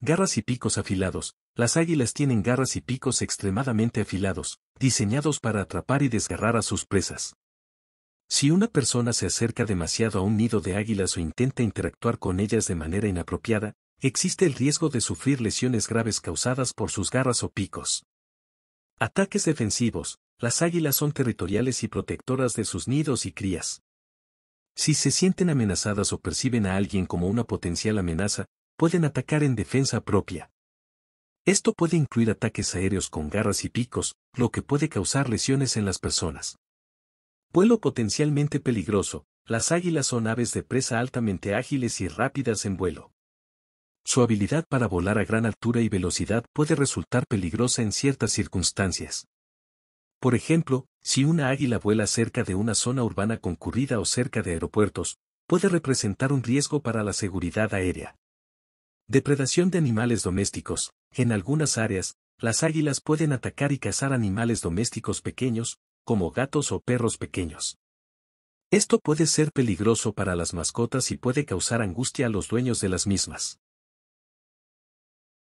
Garras y picos afilados. Las águilas tienen garras y picos extremadamente afilados, diseñados para atrapar y desgarrar a sus presas. Si una persona se acerca demasiado a un nido de águilas o intenta interactuar con ellas de manera inapropiada, existe el riesgo de sufrir lesiones graves causadas por sus garras o picos. Ataques defensivos. Las águilas son territoriales y protectoras de sus nidos y crías. Si se sienten amenazadas o perciben a alguien como una potencial amenaza, pueden atacar en defensa propia. Esto puede incluir ataques aéreos con garras y picos, lo que puede causar lesiones en las personas. Vuelo potencialmente peligroso, las águilas son aves de presa altamente ágiles y rápidas en vuelo. Su habilidad para volar a gran altura y velocidad puede resultar peligrosa en ciertas circunstancias. Por ejemplo, si una águila vuela cerca de una zona urbana concurrida o cerca de aeropuertos, puede representar un riesgo para la seguridad aérea. Depredación de animales domésticos. En algunas áreas, las águilas pueden atacar y cazar animales domésticos pequeños, como gatos o perros pequeños. Esto puede ser peligroso para las mascotas y puede causar angustia a los dueños de las mismas.